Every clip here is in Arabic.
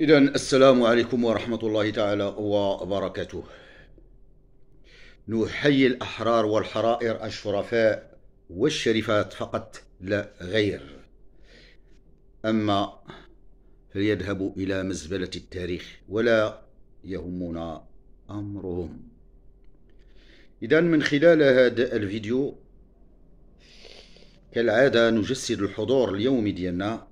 إذا السلام عليكم ورحمة الله تعالى وبركاته نحيي الأحرار والحرائر الشرفاء والشريفات فقط لا غير أما فليذهبوا إلى مزبلة التاريخ ولا يهمنا أمرهم إذا من خلال هذا الفيديو كالعادة نجسد الحضور اليومي ديالنا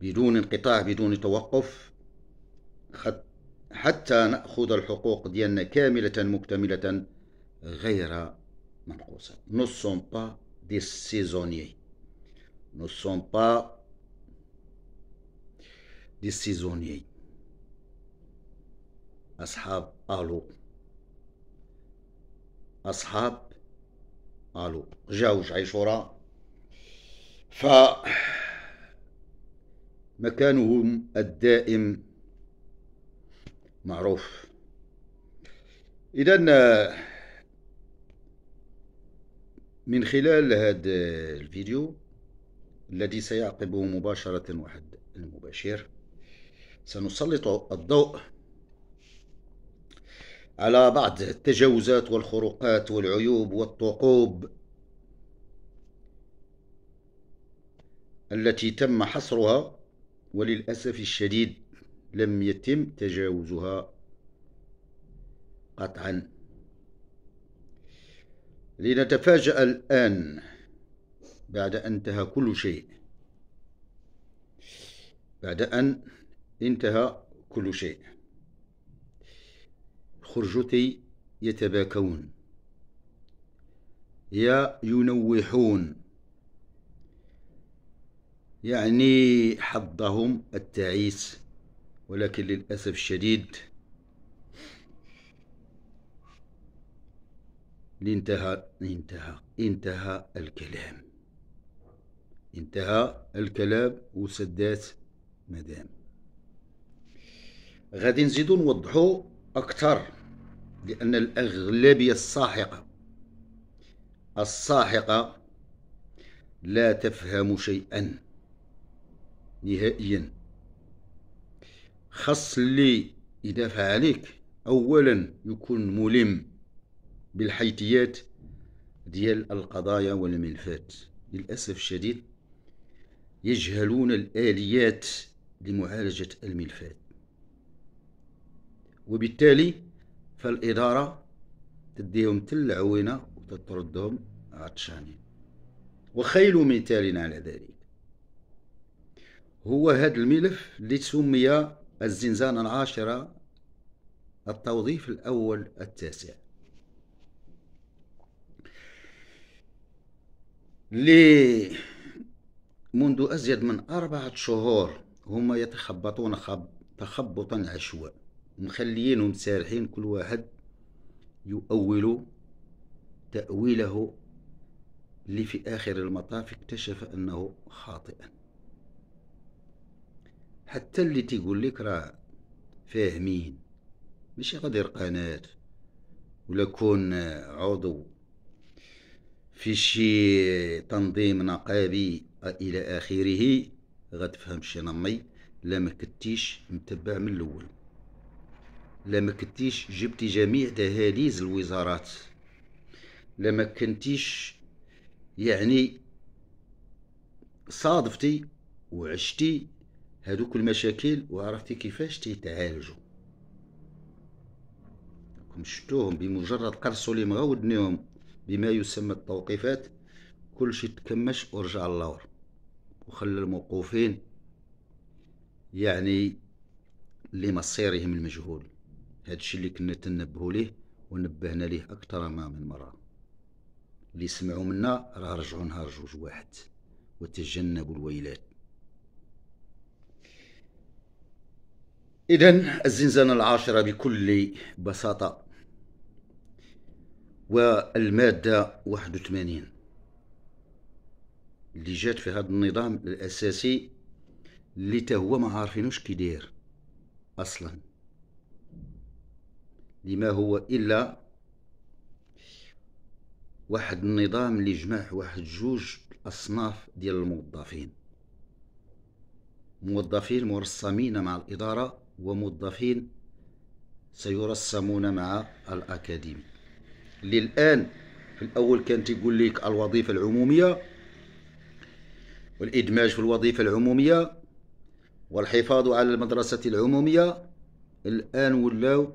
بدون انقطاع بدون توقف حتى نأخذ الحقوق ديالنا كاملة مكتملة غير منقوصة نو سون با دي سيزوني نو سون با دي سيزوني أصحاب ألو أصحاب ألو جاوج عيشورة ف مكانهم الدائم معروف إذا من خلال هذا الفيديو الذي سيعقبه مباشرة واحد المباشر سنسلط الضوء على بعض التجاوزات والخروقات والعيوب والطقوب التي تم حصرها وللأسف الشديد لم يتم تجاوزها قطعا لنتفاجأ الآن بعد أن انتهى كل شيء بعد أن انتهى كل شيء خرجتي يتباكون يا ينوحون يعني حظهم التعيس ولكن للأسف الشديد انتهى انتهى انتهى الكلام انتهى الكلام وسدات مدام غادي نزيدو نوضحو اكثر لان الاغلبيه الساحقه الساحقه لا تفهم شيئا نهائيا خاص اللي يدافع عليك اولا يكون ملم بالحيثيات ديال القضايا والملفات للاسف الشديد يجهلون الاليات لمعالجه الملفات وبالتالي فالاداره تديهم تل العوينه وتطردهم عطشانين وخيل مثال على ذلك هو هذا الملف اللي سمي الزنزانة العاشرة التوظيف الأول التاسع لي منذ أزيد من أربعة شهور هما يتخبطون خب تخبطا عشواء مخليينهم سارحين كل واحد يؤول تأويله اللي في آخر المطاف اكتشف أنه خاطئا حتى اللي تيقول لك راه فاهمين ماشي غدير قناة ولا كون عضو في شي تنظيم نقابي الى اخره غتفهم شي نمي لا ما كنتيش متبع من الاول لا ما كنتيش جبتي جميع دهاليز الوزارات لا ما كنتيش يعني صادفتي وعشتي هذوك المشاكل وعرفتي كيفاش تيتعالجوا راكم شفتوهم بمجرد قرصوا لي مغاودنيهم بما يسمى التوقيفات كلشي تكمش ورجع اللور وخلى الموقوفين يعني لمصيرهم المجهول هادشي اللي كنا تنبهوا ليه ونبهنا ليه اكثر ما من مره اللي سمعوا منا راه رجعوا نهار جوج واحد وتجنبوا الويلات إذا الزنزانة العاشرة بكل بساطة والمادة 81 اللي جات في هذا النظام الأساسي اللي تهو ما عارفينوش كي أصلا لما هو إلا واحد النظام اللي جمع واحد جوج أصناف ديال الموظفين موظفين مرسمين مع الإدارة وموظفين سيرسمون مع الأكاديمي للآن في الأول كان يقول لك الوظيفة العمومية والإدماج في الوظيفة العمومية والحفاظ على المدرسة العمومية الآن ولاو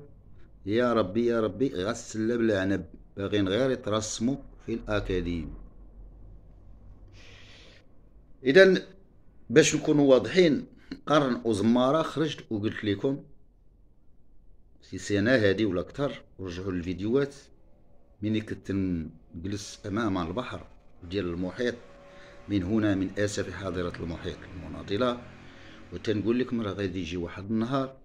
يا ربي يا ربي غسل بالعنب باغين غير يترسموا في الأكاديمي إذا باش نكونوا واضحين قرن وزماره خرجت وقلت لكم في سنه هادي ولا اكثر رجعوا للفيديوهات مني كنت نجلس امام البحر ديال المحيط من هنا من اسف حاضره المحيط المناضله وتنقول لكم راه غادي يجي واحد النهار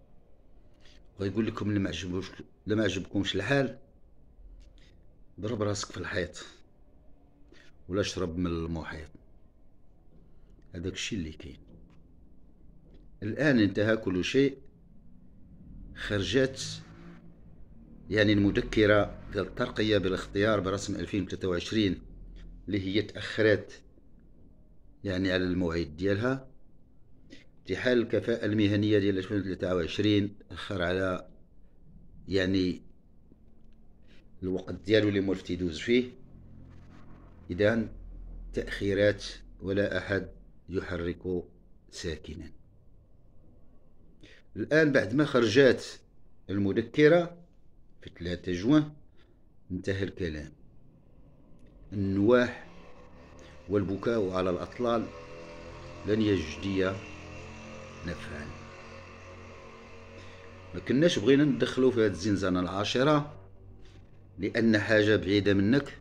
ويقول لكم لما عجبوش لما عجبكمش الحال ضرب راسك في الحيط ولا اشرب من المحيط هذاك الشيء اللي كاين الآن انتهى كل شيء خرجت يعني المذكرة ديال الترقية بالاختيار برسم 2023 اللي هي تأخرت يعني على الموعد ديالها امتحان الكفاءة المهنية ديال 2023 تأخر على يعني الوقت ديالو اللي مولف تيدوز فيه إذا تأخيرات ولا أحد يحرك ساكنا الان بعد ما خرجات المذكره في 3 جوان انتهى الكلام النواح والبكاء على الاطلال لن يجدي نفعا ما كناش بغينا ندخلو في هاد الزنزانه العاشره لان حاجه بعيده منك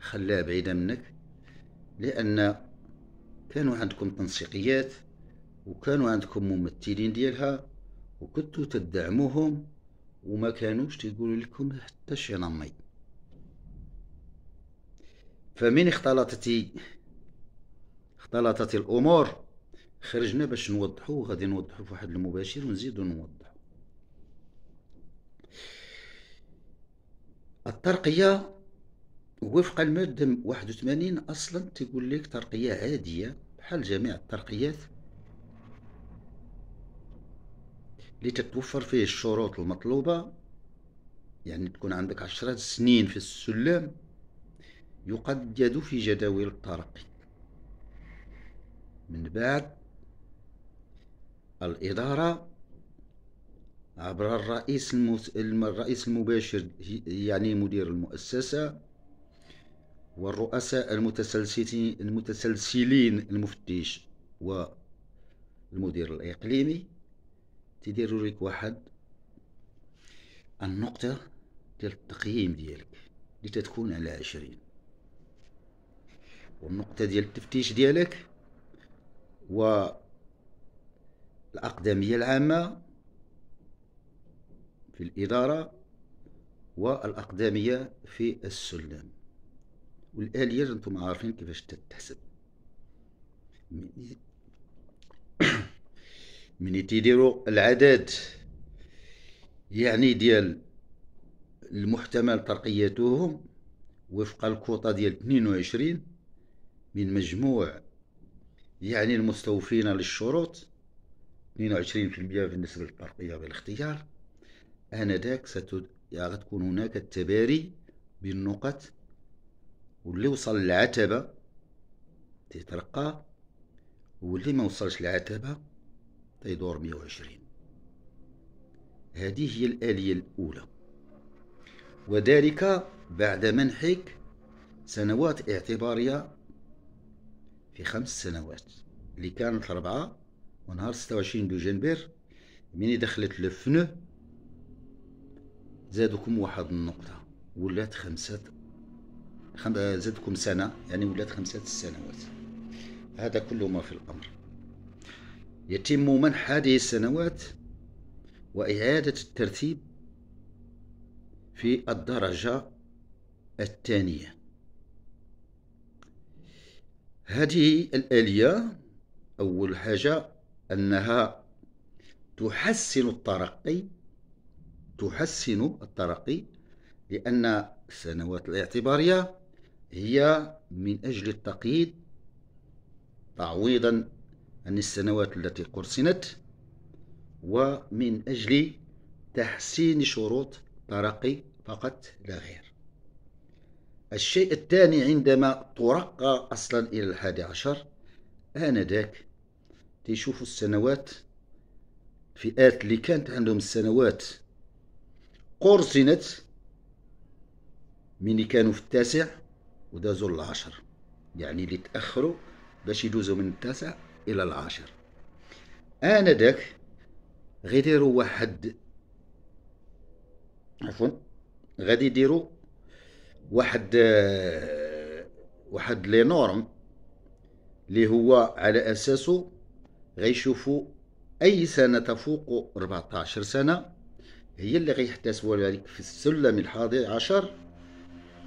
خلاها بعيده منك لان كانوا عندكم تنسيقيات وكانوا عندكم ممثلين ديالها وكنتو تدعموهم وما كانوش تقولوا لكم حتى شي نمي فمن اختلطت اختلطت الامور خرجنا باش نوضحو غادي نوضحو في واحد المباشر ونزيدو نوضحو الترقية وفق المادة 81 أصلا تقول لك ترقية عادية بحال جميع الترقيات لتتوفر فيه الشروط المطلوبة يعني تكون عندك عشرة سنين في السلم يقيد في جداول الترقي من بعد الإدارة عبر الرئيس المس... الرئيس المباشر يعني مدير المؤسسة والرؤساء المتسلسلين المفتش والمدير الإقليمي تدير رجلك واحد النقطة ديال التقييم ديالك اللي تتكون على عشرين والنقطة ديال التفتيش ديالك و الأقدمية العامة في الإدارة والأقدمية في السلم والآلية أنتم عارفين كيفاش تتحسب ملي تيديروا العدد يعني ديال المحتمل ترقيتهم وفق الكوطة ديال 22 من مجموع يعني المستوفين للشروط 22% بالنسبة للترقية بالاختيار آنذاك ستد... يعني غتكون هناك التباري بالنقط واللي وصل للعتبة تيترقى واللي ما وصلش للعتبة تيدور 120 هذه هي الآلية الأولى وذلك بعد منحك سنوات اعتبارية في خمس سنوات اللي كانت أربعة ونهار 26 دجنبر من دخلت لفنو زادكم واحد النقطة ولات خمسة خم... زادكم سنة يعني ولات خمسة السنوات هذا كل ما في الأمر يتم منح هذه السنوات وإعادة الترتيب في الدرجة الثانية هذه الآلية أول حاجة أنها تحسن الترقي تحسن الترقي لأن السنوات الاعتبارية هي من أجل التقييد تعويضا عن السنوات التي قرصنت ومن أجل تحسين شروط ترقي فقط لا غير الشيء الثاني عندما ترقى أصلا إلى الحادي عشر آنذاك تشوف السنوات فئات اللي كانت عندهم السنوات قرصنت من كانوا في التاسع ودازوا العشر يعني اللي تأخروا باش يدوزوا من التاسع إلى العاشر آنذاك غادي يديروا واحد عفوا غادي يديروا واحد واحد لي نورم اللي هو على اساسه غيشوفوا اي سنه تفوق 14 سنه هي اللي غيحتسبوا ذلك في السلم الحادي عشر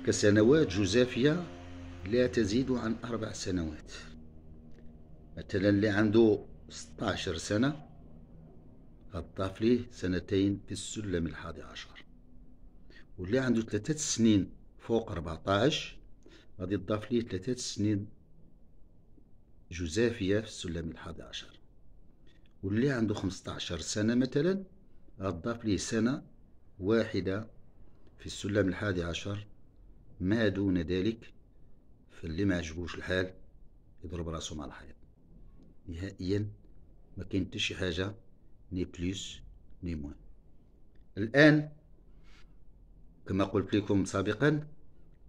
كسنوات جزافيه لا تزيد عن اربع سنوات مثلا اللي عنده 16 سنة هتضاف ليه سنتين في السلم الحادي عشر واللي عنده ثلاثة سنين فوق 14 غادي تضاف ليه ثلاثة سنين جزافية في السلم الحادي عشر واللي عنده 15 سنة مثلا غتضاف ليه سنة واحدة في السلم الحادي عشر ما دون ذلك فاللي ما عجبوش الحال يضرب راسو مع الحيط نهائيا ما كاين حتى شي حاجه ني بلوس ني موان الان كما قلت لكم سابقا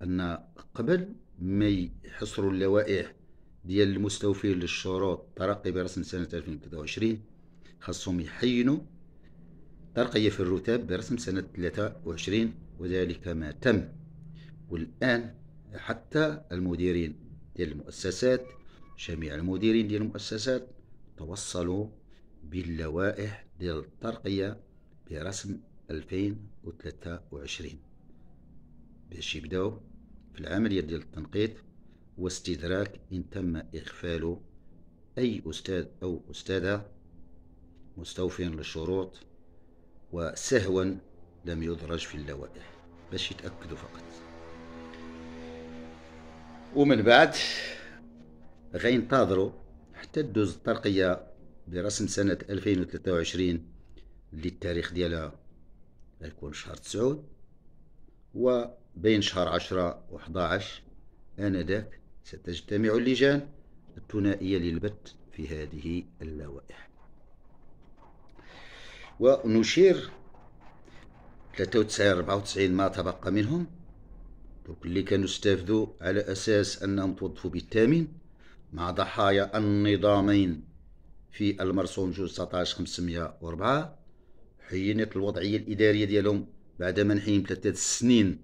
ان قبل ما يحصروا اللوائح ديال المستوفين للشروط ترقي برسم سنة 2023 خاصهم يحينوا ترقية في الرتاب برسم سنة 23 وذلك ما تم والآن حتى المديرين ديال المؤسسات جميع المديرين ديال المؤسسات توصلوا باللوائح ديال الترقية برسم 2023 باش يبداو في العملية ديال التنقيط واستدراك إن تم إغفال أي أستاذ أو أستاذة مستوفيا للشروط وسهوا لم يدرج في اللوائح باش يتأكدوا فقط ومن بعد غينتظروا حتى تدوز الترقية برسم سنة 2023 اللي التاريخ ديالها غيكون شهر تسعود وبين شهر عشرة وحداعش آنذاك ستجتمع اللجان الثنائية للبت في هذه اللوائح ونشير 93 94 ما تبقى منهم دوك اللي كانوا استافدوا على اساس انهم توظفوا بالثامن مع ضحايا النظامين في المرسوم جوج 19 504 حينت الوضعية الإدارية ديالهم بعد منحهم ثلاثة سنين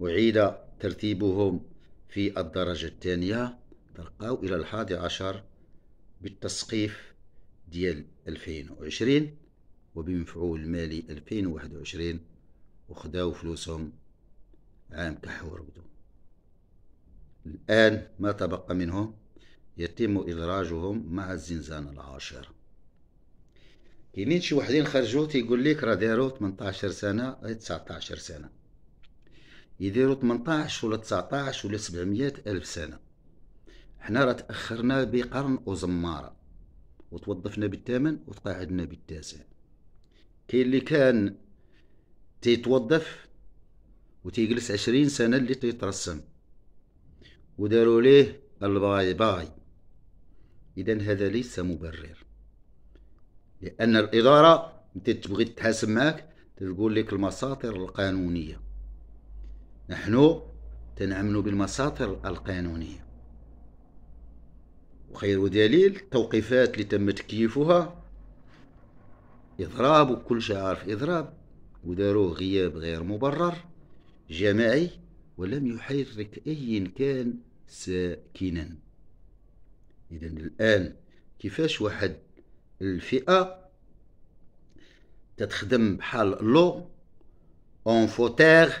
وعيد ترتيبهم في الدرجة الثانية ترقاو إلى الحادي عشر بالتسقيف ديال 2020 وبمفعول عشرين 2021 وخداو فلوسهم عام كحور الآن ما تبقى منهم يتم إدراجهم مع الزنزان العاشر كاينين شي وحدين خرجوا تيقول لك راه دارو 18 سنة 19 سنة يديروا 18 ولا 19 ولا 700 ألف سنة حنا راه تأخرنا بقرن وزمارة وتوظفنا بالثامن وتقاعدنا بالتاسع كاين اللي كان تيتوظف وتيجلس عشرين سنة اللي تيترسم وداروا ليه الباي باي إذا هذا ليس مبرر لأن الإدارة أنت تبغي تحاسب معك تقول لك المساطر القانونية نحن تنعمل بالمساطر القانونية وخير دليل التوقيفات اللي تم تكييفها إضراب وكل شيء عارف إضراب وداروه غياب غير مبرر جماعي ولم يحرك أي كان ساكنا إذا الآن كيفاش واحد الفئة تتخدم بحال لو اون فوتير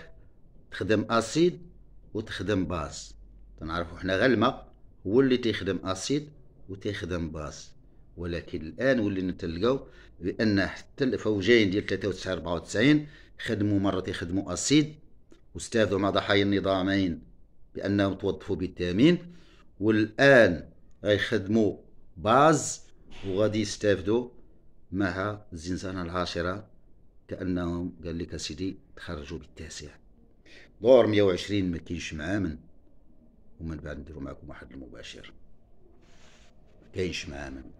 تخدم اسيد وتخدم باز تنعرفوا حنا غير الماء هو اللي تيخدم اسيد وتيخدم باز ولكن الان ولينا تلقاو بان حتى الفوجين ديال 93 94 خدموا مره تيخدموا اسيد واستاذوا مع ضحايا النظامين بانهم توظفوا بالتامين والان غيخدموا باز وغادي يستافدوا مع الزنزانه العاشره كانهم قال لك سيدي تخرجوا بالتاسع دور 120 ما كاينش معامن ومن بعد نديرو معكم واحد المباشر كاينش معامن